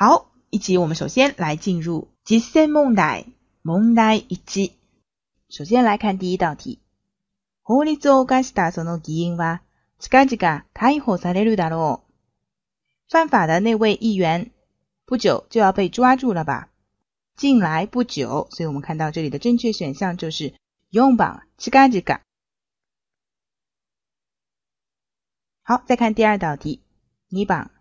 好，一起我们首先来进入计算蒙代蒙代一期。首先来看第一道题，狐狸座がしたその原因は、ちかじが逮捕されるだろう。犯法的那位议员不久就要被抓住了吧？进来不久，所以我们看到这里的正确选项就是用吧吃嘎吱嘎。好，再看第二道题，你绑。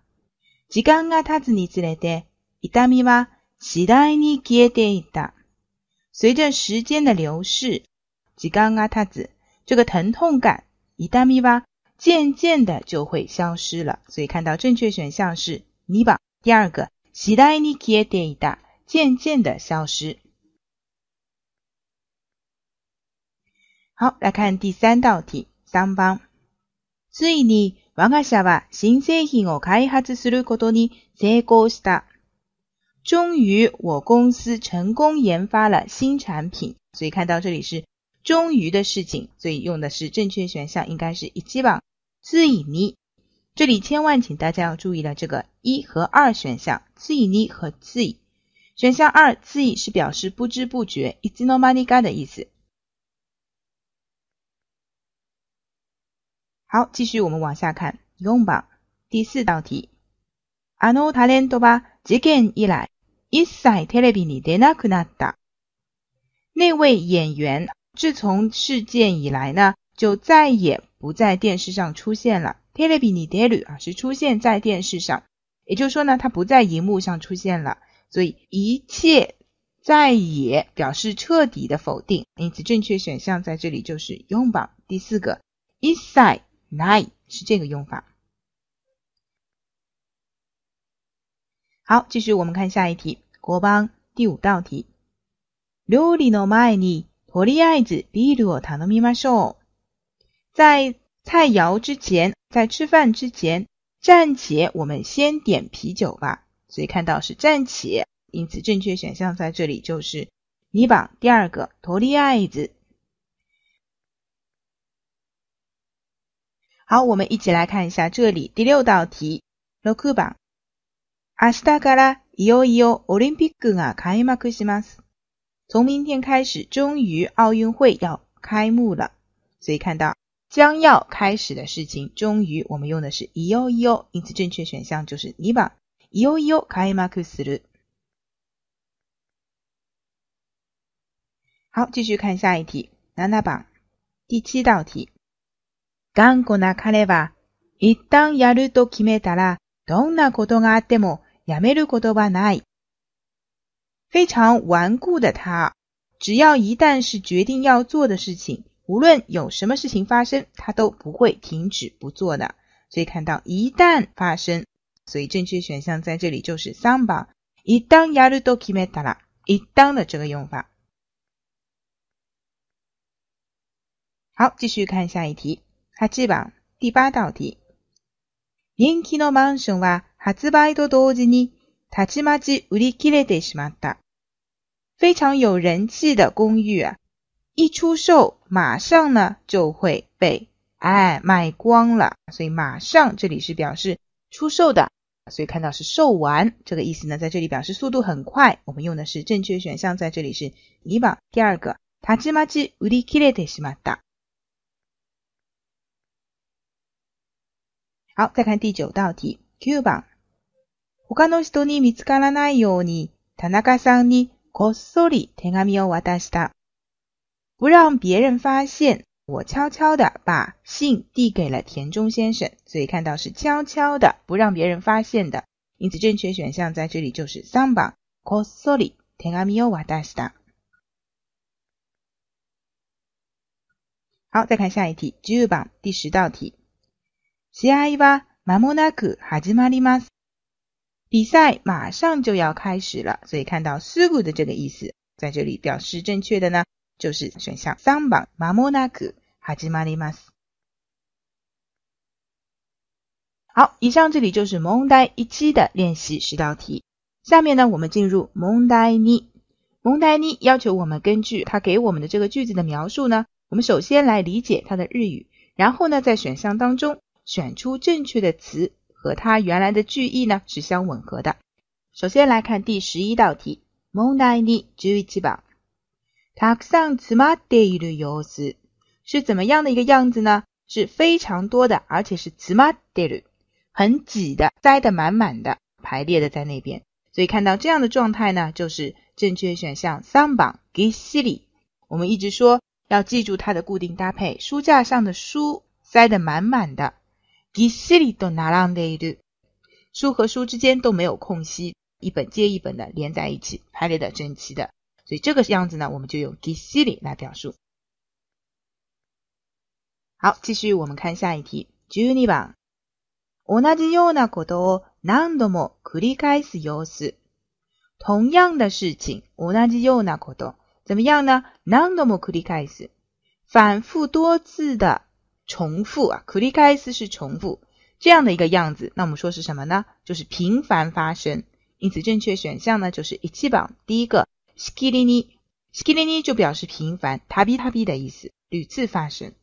時間が経つにつれて痛みは次第に消えていった。随着时间的流逝，時間が経つ，这个疼痛感痛みは渐渐的就会消失了。所以看到正确选项是二吧，第二个次第に消えていた，渐渐的消失。好，来看第三道题，三番。最近我が社は新製品を開発することに成功した。终于，我公司成功研发了新产品。所以看到这里是终于的事情，所以用的是正确选项，应该是一七五。次に，这里千万请大家要注意了，这个一和二选项，次に和次。选项二次是表示不知不觉，いつのまにか的意思。好，继续我们往下看，用棒第四道题。来一那位演员自从事件以来呢，就再也不在电视上出现了。television 里头啊，是出现在电视上，也就是说呢，他不在荧幕上出现了。所以一切再也表示彻底的否定，因此正确选项在这里就是用棒第四个 i n s i nine 是这个用法。好，继续我们看下一题，国邦第五道题。料理の前に、とりあえずビールを頼みましょう。在菜肴之前，在吃饭之前，暂且我们先点啤酒吧。所以看到是暂且，因此正确选项在这里就是你把第二个“とりあえず”。好，我们一起来看一下这里第六道题。六库版，アスタガライオイオオリンピックが開幕します。从明天开始，终于奥运会要开幕了。所以看到将要开始的事情，终于我们用的是イオイオ，因此正确选项就是二番イオイオ開幕する。好，继续看下一题南大版第七道题。頑固な彼は一旦やると決めたらどんなことがあってもやめることはない。非常顽固的他，只要一旦是决定要做的事情，无论有什么事情发生，他都不会停止不做的。所以看到一旦发生，所以正确选项在这里就是三吧。一旦やると決めたら，一旦的这个用法。好，继续看下一题。八番，第ィ道タ人気のマンションは発売と同時にたちまち売り切れてしまった。非常有人气的公寓啊，一出售马上呢就会被哎卖光了，所以马上这里是表示出售的，所以看到是售完这个意思呢，在这里表示速度很快，我们用的是正确选项，在这里是二番，第二个たちまち売り切れてしまった。好，再看第九道题，九版。他の人に見つからないように田中さんにこっそり手紙を渡した。不让别人发现，我悄悄的把信递给了田中先生。所以看到是悄悄的，不让别人发现的。因此正确选项在这里就是三版こっそり手紙を渡した。好，再看下一题，九版第十道题。しアイバマモナクハジマリマス，比赛马上就要开始了，所以看到すぐ的这个意思，在这里表示正确的呢，就是选项三番マモナクハジマリマス。好，以上这里就是蒙代一期的练习十道题，下面呢我们进入蒙代ニ，蒙代ニ要求我们根据他给我们的这个句子的描述呢，我们首先来理解它的日语，然后呢在选项当中。选出正确的词和它原来的句意呢是相吻合的。首先来看第十一道题。t a ニー a n キバ、a m a ン詞馬 i いる様子是怎么样的一个样子呢？是非常多的，而且是詞馬 i r る，很挤的，塞得满满的，排列的在那边。所以看到这样的状态呢，就是正确选项三榜 i シ i 我们一直说要记住它的固定搭配，书架上的书塞得满满的。一系里都拿上的一堆，书和书之间都没有空隙，一本接一本的连在一起，排列的整齐的，所以这个样子呢，我们就用一系里来表述。好，继续我们看下一题。j u n n 同じようなことを何度も繰り返す様子。同样的事情，同じようなこと，怎么样呢？何度も繰り返す，反复多次的。重复啊繰り返 i 是重复这样的一个样子，那我们说是什么呢？就是频繁发生，因此正确选项呢就是一七榜第一个 s k i l i n i s i i n i 就表示频繁，tabi t a i 的意思，屡次发生。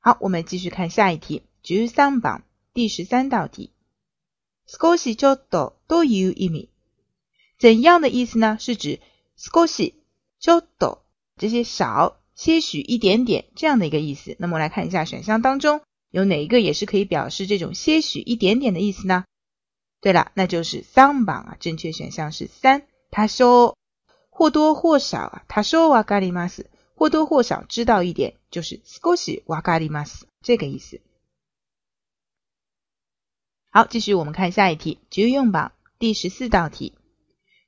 好，我们继续看下一题，九三榜第十三道题，skoshi jodo do you i m 怎样的意思呢？是指 s し o s っと j o o 这些少。些许一点点这样的一个意思，那么我们来看一下选项当中有哪一个也是可以表示这种些许一点点的意思呢？对了，那就是三榜啊，正确选项是三。他说或多或少啊，他说啊，ガリマス或多或少知道一点，就是少しワガリマス这个意思。好，继续我们看下一题，就用榜第十四道题，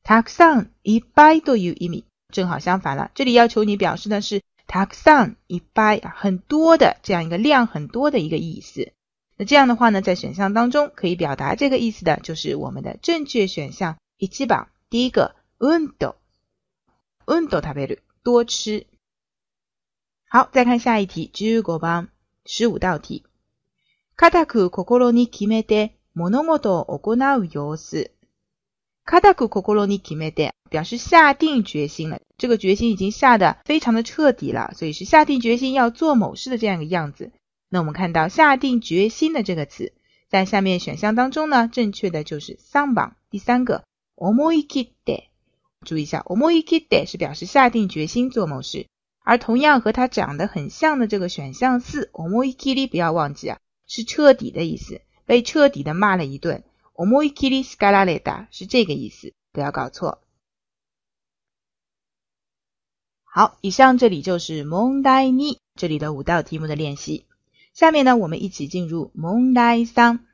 タクサン一百多う一米，正好相反了，这里要求你表示的是。たくさん、いっぱい、很多的这样一个量很多的一个意思。那这样的话呢，在选项当中可以表达这个意思的，就是我们的正确选项。一七榜第一个 undo，undo 食べる，多吃。好，再看下一题，十五番，十五道题。かたく心に決めて物事を行う様子。かたく心に決めて表示下定决心了，这个决心已经下的非常的彻底了，所以是下定决心要做某事的这样一个样子。那我们看到“下定决心”的这个词，在下面选项当中呢，正确的就是“三番”第三个 “omoyikite”。注意一下思い切って是表示下定决心做某事，而同样和它长得很像的这个选项四思い切り，不要忘记啊，是彻底的意思，被彻底的骂了一顿思い切り i k i r s a r l e 是这个意思，不要搞错。好，以上这里就是蒙呆尼这里的五道题目的练习。下面呢，我们一起进入蒙呆桑。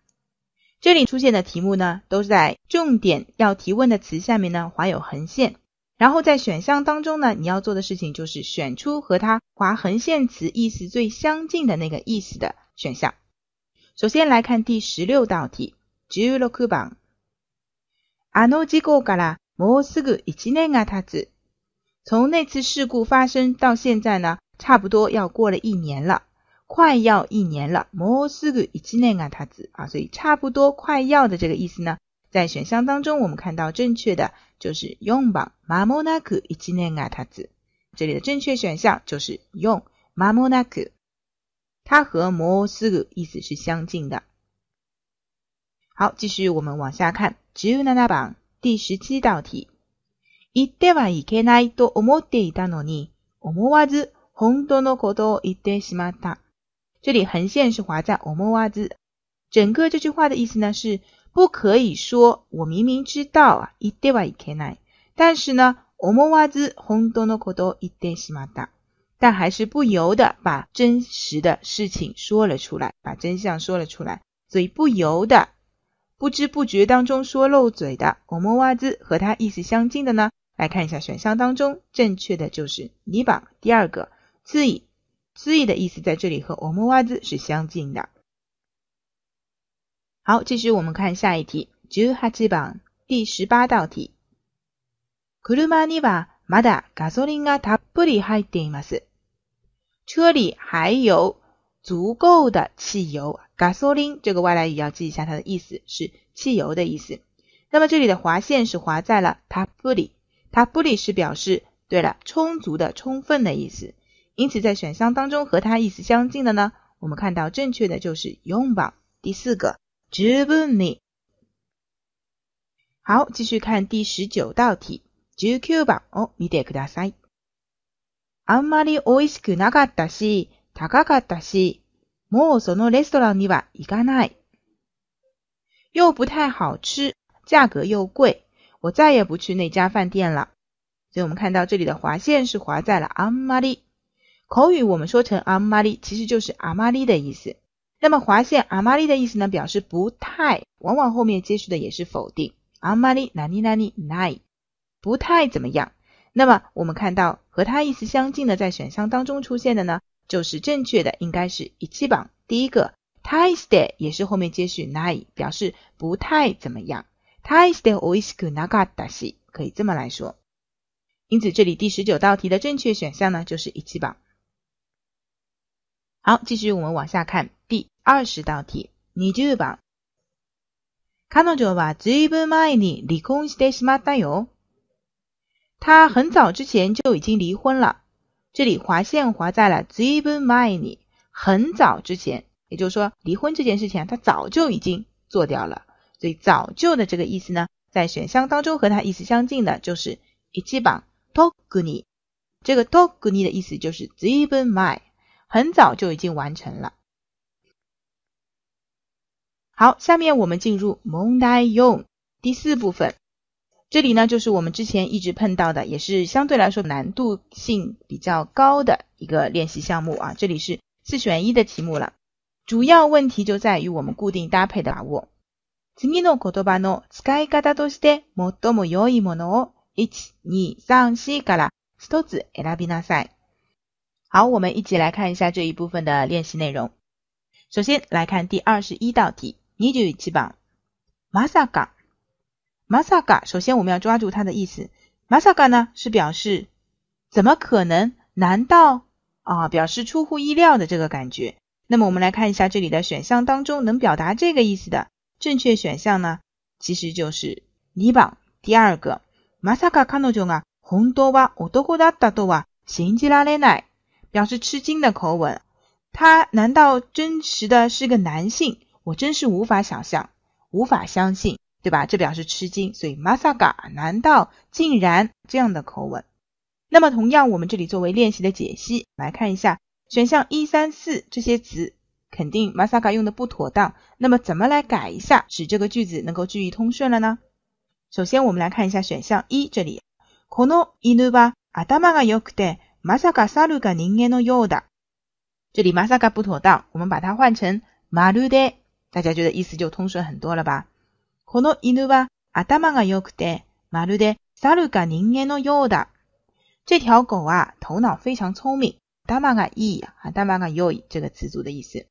这里出现的题目呢，都是在重点要提问的词下面呢划有横线，然后在选项当中呢，你要做的事情就是选出和它划横线词意思最相近的那个意思的选项。首先来看第十六道题，ジュルクバン。あの時からもうすぐ一年が経つ。从那次事故发生到现在呢，差不多要过了一年了，快要一年了。もうすぐ i 年が経つ啊，所以差不多快要的这个意思呢，在选项当中我们看到正确的就是用榜 mamonaku つ。这里的正确选项就是用 mamonaku，它和摩 o s 意思是相近的。好，继续我们往下看 juuna b a 第十七道题。言ってはいけないと思っていたのに、思わず本当のことを言ってしまった。这里很显，说法是思わず。整个这句话的意思呢，是不可以说我明明知道啊，言ってはいけない，但是呢，思わず本当のことを言ってしまった，但还是不由得把真实的事情说了出来，把真相说了出来，所以不由得不知不觉当中说漏嘴的思わず和它意思相近的呢。来看一下选项当中正确的就是尼榜第二个次意次意的意思在这里和 o 文外资是相近的。好，继续我们看下一题，1 8兹第十八道题，库鲁马尼瓦马达加索林啊，它不里还点吗是？车里还有足够的汽油，i n e 这个外来语要记一下，它的意思是汽油的意思。那么这里的划线是划在了 u r 里。阿布里是表示对了充足的、充分的意思，因此在选项当中和它意思相近的呢，我们看到正确的就是用法第四个ジュブ好，继续看第十九道题。ジュキュ哦，てください。あんまり美味しくなかったし、高かったし、もうそのレストランには行かない。又不太好吃，价格又贵。我再也不去那家饭店了，所以我们看到这里的划线是划在了阿玛 a 口语，我们说成阿玛 a 其实就是阿玛 a 的意思。那么划线阿玛 a 的意思呢，表示不太，往往后面接续的也是否定阿玛 a 哪里哪里奈，不太怎么样。那么我们看到和它意思相近的，在选项当中出现的呢，就是正确的，应该是一七榜第一个 tai stay 也是后面接续 nai，表示不太怎么样。タして美味しくなかったし，可以这么来说。因此，这里第十九道题的正确选项呢，就是一记好，继续我们往下看第二十道题，二记榜。カノは自分前に離婚してしまったよ。他很早之前就已经离婚了。这里划线划在了自分前に，很早之前，也就是说离婚这件事情，他早就已经做掉了。最早就的这个意思呢，在选项当中和它意思相近的就是一期榜 t o g n i 这个 to g n i 的意思就是基本 my，很早就已经完成了。好，下面我们进入 monday 用第四部分。这里呢就是我们之前一直碰到的，也是相对来说难度性比较高的一个练习项目啊。这里是四选一的题目了，主要问题就在于我们固定搭配的把握。次の言葉の使い方として最も良いものを1、2、3、4から一つ選びなさい。好，我们一起来看一下这一部分的练习内容。首先来看第二十一道题，二九一七版。まさか、まさか。首先我们要抓住它的意思。まさか呢是表示怎么可能、难道啊，表示出乎意料的这个感觉。那么我们来看一下这里的选项当中能表达这个意思的。正确选项呢，其实就是二榜第二个。表示吃惊的口吻，他难道真实的是个男性？我真是无法想象，无法相信，对吧？这表示吃惊，所以马萨嘎难道竟然这样的口吻？那么同样，我们这里作为练习的解析来看一下，选项一三四这些词。肯定 masaka 用的不妥当，那么怎么来改一下，使这个句子能够句意通顺了呢？首先，我们来看一下选项一，这里この犬は頭がよくて m a s a a が人間のようだ。这里 m a s 不妥当，我们把它换成まるで，大家觉得意思就通顺很多了吧？この犬は頭がよくてまるですが人間のようだ。这条狗啊，头脑非常聪明，頭がいい頭がよい这个词组的意思。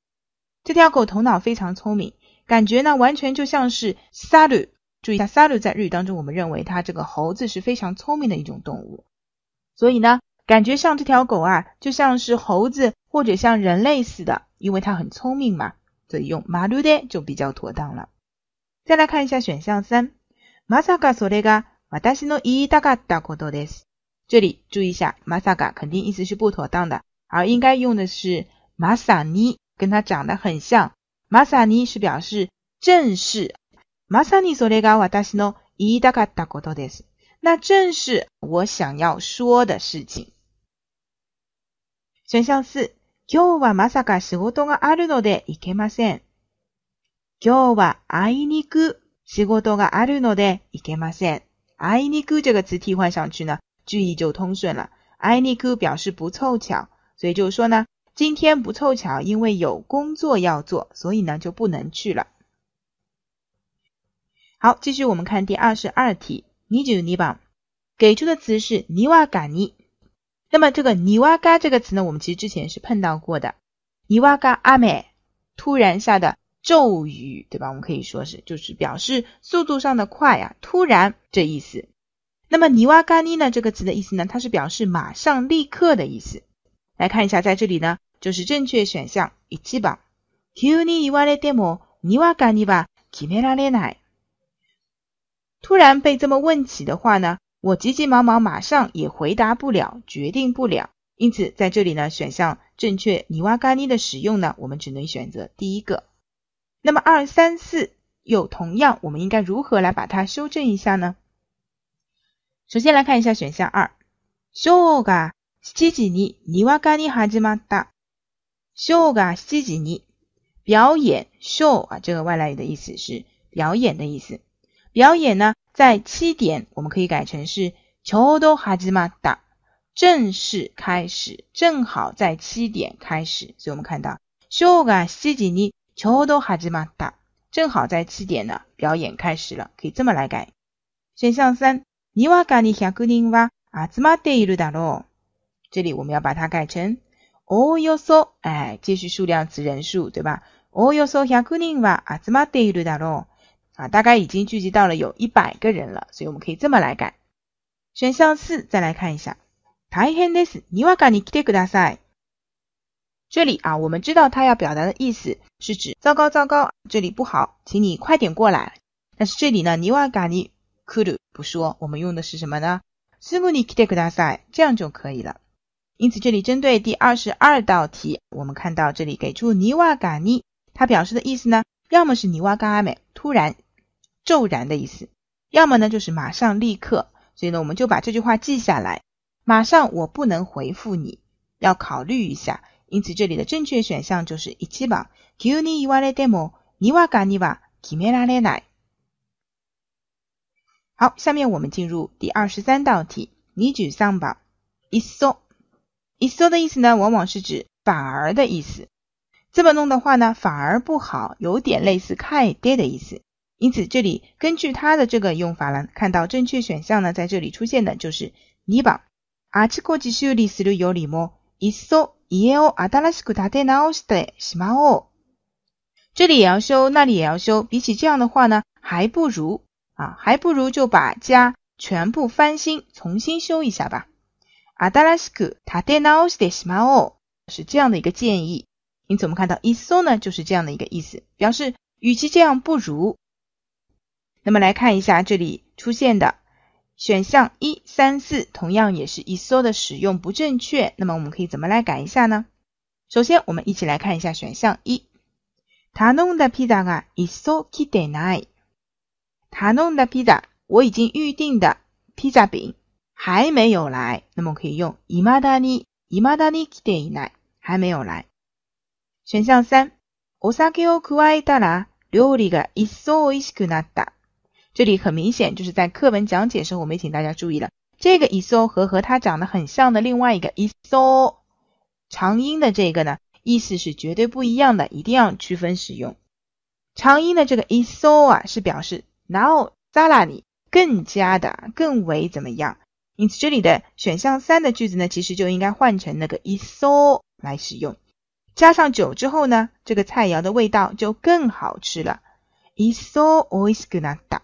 这条狗头脑非常聪明，感觉呢完全就像是サル。注意一下，サル在日语当中，我们认为它这个猴子是非常聪明的一种动物，所以呢，感觉像这条狗啊，就像是猴子或者像人类似的，因为它很聪明嘛，所以用马路デ就比较妥当了。再来看一下选项三，マサカソレが私の疑ったことです。这里注意一下，马萨嘎肯定意思是不妥当的，而应该用的是马萨尼。跟他长得很像，マサニ是表示正是マサニソレが瓦た西诺伊达卡达コ多です。那正是我想要说的事情。选项四今日はマサカシゴトがあるのでいけません。今日はアイニクシゴがあるのでいけません。アイニク这个词替换上去呢，句意就通顺了。アイニク表示不凑巧，所以就是说呢。今天不凑巧，因为有工作要做，所以呢就不能去了。好，继续我们看第二十二题，ni ji ni bang 给出的词是 n 瓦嘎 a 那么这个 n 瓦嘎这个词呢，我们其实之前是碰到过的 n 瓦嘎阿美，突然下的骤雨，对吧？我们可以说是就是表示速度上的快啊，突然这意思。那么尼瓦嘎尼呢这个词的意思呢，它是表示马上立刻的意思。来看一下，在这里呢。就是正确选项一七八。突然被这么问起的话呢，我急急忙忙马上也回答不了，决定不了。因此在这里呢，选项正确“你哇嘎尼”的使用呢，我们只能选择第一个。那么二三四又同样，我们应该如何来把它修正一下呢？首先来看一下选项二。show ga shijini 表演 show 啊，这个外来语的意思是表演的意思。表演呢，在七点，我们可以改成是 chodo hazimada 正式开始，正好在七点开始。所以我们看到 show ga shijini chodo hazimada 正好在七点呢，表演开始了，可以这么来改。选项三 niwa ga ni hagunin wa atsumatte iru da ro，这里我们要把它改成。およそ，え、继续数量词人数，对吧？およそ100人は集まっているだろう。啊，大概已经聚集到了有一百个人了，所以我们可以这么来改。选项四，再来看一下。大変です。ニワガニ来てください。这里啊，我们知道他要表达的意思是指糟糕糟糕，这里不好，请你快点过来。但是这里呢，ニワガニ来る不说，我们用的是什么呢？すぐに来てください，这样就可以了。因此，这里针对第二十二道题，我们看到这里给出“尼瓦嘎尼”，它表示的意思呢，要么是“尼瓦嘎阿美”，突然、骤然的意思；要么呢就是马上、立刻。所以呢，我们就把这句话记下来：“马上我不能回复你，要考虑一下。”因此，这里的正确选项就是第七榜。好，下面我们进入第二十三道题：“你沮丧吧，一松。” isso 的意思呢，往往是指反而的意思。这么弄的话呢，反而不好，有点类似“太跌的意思。因此，这里根据它的这个用法呢，看到正确选项呢，在这里出现的就是“你把”。아치고지수리스루유리모 isso 이에오아달라스쿠타테나오스这里也要修，那里也要修，比起这样的话呢，还不如啊，还不如就把家全部翻新，重新修一下吧。阿拉斯克，他得拿奥斯得西马奥是这样的一个建议。因此我们看到 i s o 呢就是这样的一个意思，表示与其这样不如。那么来看一下这里出现的选项一、三四，同样也是 i s o 的使用不正确。那么我们可以怎么来改一下呢？首先我们一起来看一下选项一，他弄的披萨啊，isso kidei 奈，他的披萨，我已经预定的披萨饼。还没有来，那么可以用 “imadani imadani k i d e n 还没有来。选项三 “Osake o kuwaidara r y r i ga iso i s u n a t a 这里很明显就是在课文讲解时候，我们也请大家注意了，这个 “iso” 和和它长得很像的另外一个 “iso” 长音的这个呢，意思是绝对不一样的，一定要区分使用。长音的这个 “iso” 啊，是表示 n o z a a 更加的更为怎么样。因此，这里的选项三的句子呢，其实就应该换成那个 is so 来使用。加上酒之后呢，这个菜肴的味道就更好吃了。is so i s しいくなった。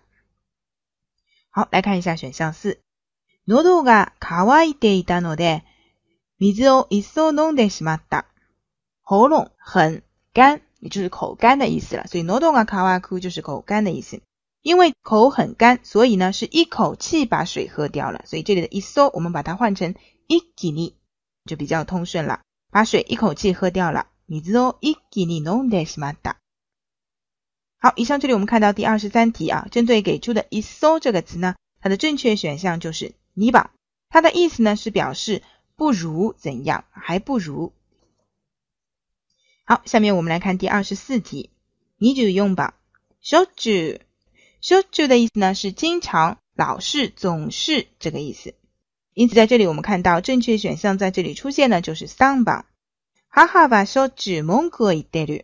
好，来看一下选项四。喉が乾いていたので、水を is so 飲んでしまった。喉咙很干，也就是口干的意思了，所以喉が乾く就是口干的意思。因为口很干，所以呢是一口气把水喝掉了，所以这里的“一搜”我们把它换成“一気に，就比较通顺了。把水一口气喝掉了。Mizu o i k i n non d e s m a a 好，以上这里我们看到第二十三题啊，针对给出的“一搜”这个词呢，它的正确选项就是“你把”，它的意思呢是表示不如怎样，还不如。好，下面我们来看第二十四题，你只用把，shouju。“shoju” 的意思呢是经常、老是、总是这个意思。因此，在这里我们看到正确选项在这里出现的就是 “some”。哈哈，把 “shoju” 蒙过一点了。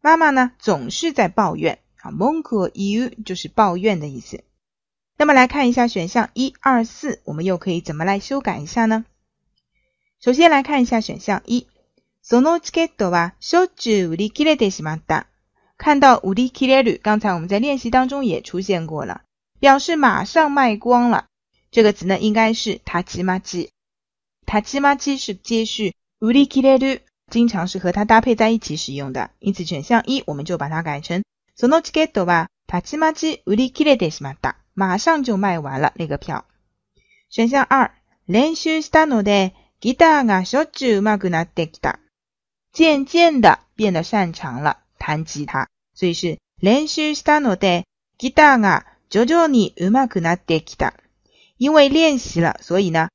妈妈呢总是在抱怨啊，“mongu you” 就是抱怨的意思。那么来看一下选项一二四，我们又可以怎么来修改一下呢？首先来看一下选项一，“sono ticket wa shoju uri kire d e s i t a 看到売り切れる，刚才我们在练习当中也出现过了，表示马上卖光了。这个词呢，应该是たちまち。たちまち是接续売り切れる，经常是和它搭配在一起使用的。因此选项一我们就把它改成そのチケットはたちまち売り切れてしまった，马上就卖完了那个票。选项二練習したのでギターが少しまぐなってきた，渐渐的变得擅长了。弹吉他，所以是練習したのでギターが徐々に上手くなってきた。因为練習了，所以呢，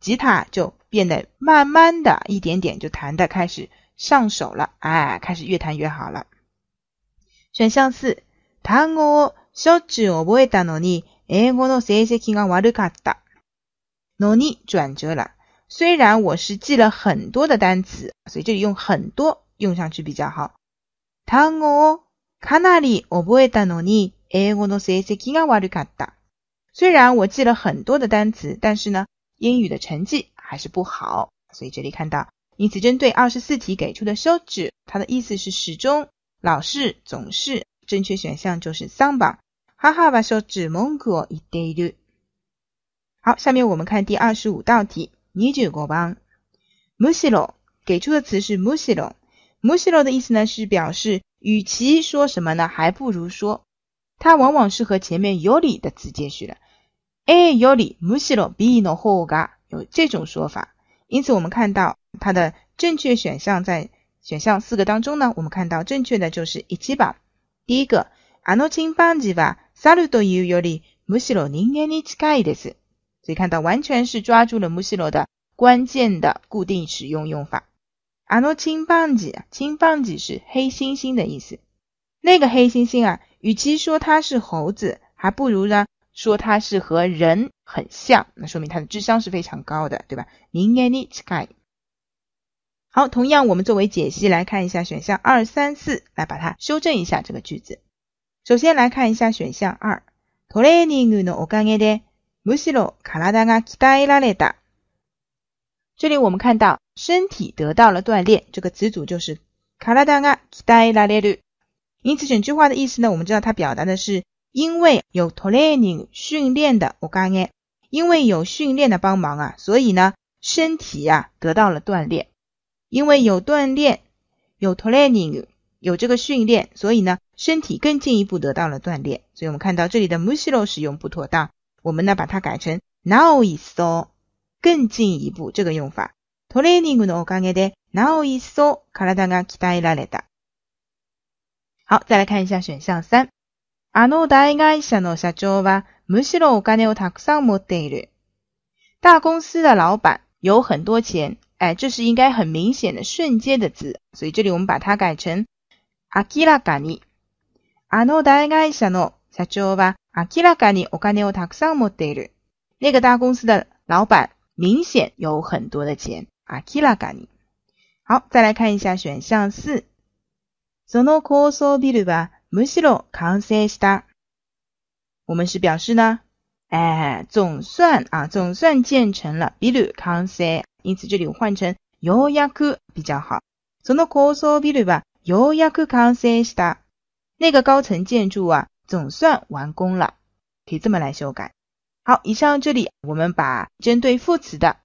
吉他就变得慢慢的，一点点就弹的开始上手了，哎，开始越弹越好了。选项四、単語をしょっちゅう覚えたのに英語の成績が悪かった。のに转折了，雖然我是記了很多的单词，所以這裡用很多用上去比较好。語をかなり覚えたのに英語の成績が悪かった。虽然我记了很多的单词，但是呢，英语的成绩还是不好。所以这里看到，因此针对二十四题给出的“手指”，它的意思是始终、老是、总是，正确选项就是三吧。ハハは手指蒙古一代る。好，下面我们看第二十五道题。二十五番、ムシロ给出的词是ムシロ。穆西罗的意思呢，是表示与其说什么呢，还不如说，它往往是和前面有理的词接续的。哎，有理，穆西罗比诺后噶有这种说法。因此，我们看到它的正确选项在选项四个当中呢，我们看到正确的就是一级版。第一个，あのチンパンジーはサルとゆうよりムシロ人間に近いです。所以看到完全是抓住了穆西罗的关键的固定使用用法。阿诺青棒子，青棒子是黑猩猩的意思。那个黑猩猩啊，与其说它是猴子，还不如呢说它是和人很像。那说明它的智商是非常高的，对吧？好，同样我们看好，同样我们作为解析来看一下选项二、三四，来把它修正一下这个句子。首先来看一下选项二，好，同样我们作为解析来看一下选项二、三四，来把它来这里我们看到，身体得到了锻炼，这个词组就是卡拉达拉，带拉列律。因此整句话的意思呢，我们知道它表达的是，因为有 training 训练的，我刚眼，因为有训练的帮忙啊，所以呢，身体啊得到了锻炼。因为有锻炼，有 training，有这个训练，所以呢，身体更进一步得到了锻炼。所以我们看到这里的 m u s c l o 使用不妥当，我们呢把它改成 now is so。更進一步这个用法。トレーニングのおかげで、なお一層体が鍛えられた。好、再来看一下选项3。あの大会社の社長は、むしろお金をたくさん持っている。大公司的老板有很多钱。哎，这是应该很明显的瞬间的字，所以这里我们把它改成明らかに。あの大会社の社長は明らかにお金をたくさん持っている。那个大公司的老板明显有很多的钱阿キ拉ガ尼。好，再来看一下选项四。そのコスビルはムシロ完成した。我们是表示呢，哎，总算啊，总算建成了。ビル完成，因此这里换成ようやく比较好。そのコスビルはようやく完成した。那个高层建筑啊，总算完工了，可以这么来修改。好，以上这里我们把针对副词的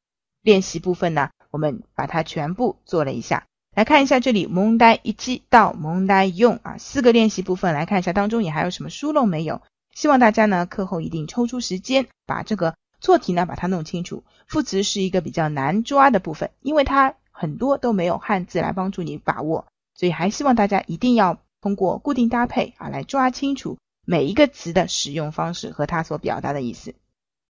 练习部分呢，我们把它全部做了一下，来看一下这里蒙呆一记到蒙呆用啊四个练习部分来看一下当中你还有什么疏漏没有？希望大家呢课后一定抽出时间把这个错题呢把它弄清楚。副词是一个比较难抓的部分，因为它很多都没有汉字来帮助你把握，所以还希望大家一定要通过固定搭配啊来抓清楚每一个词的使用方式和它所表达的意思。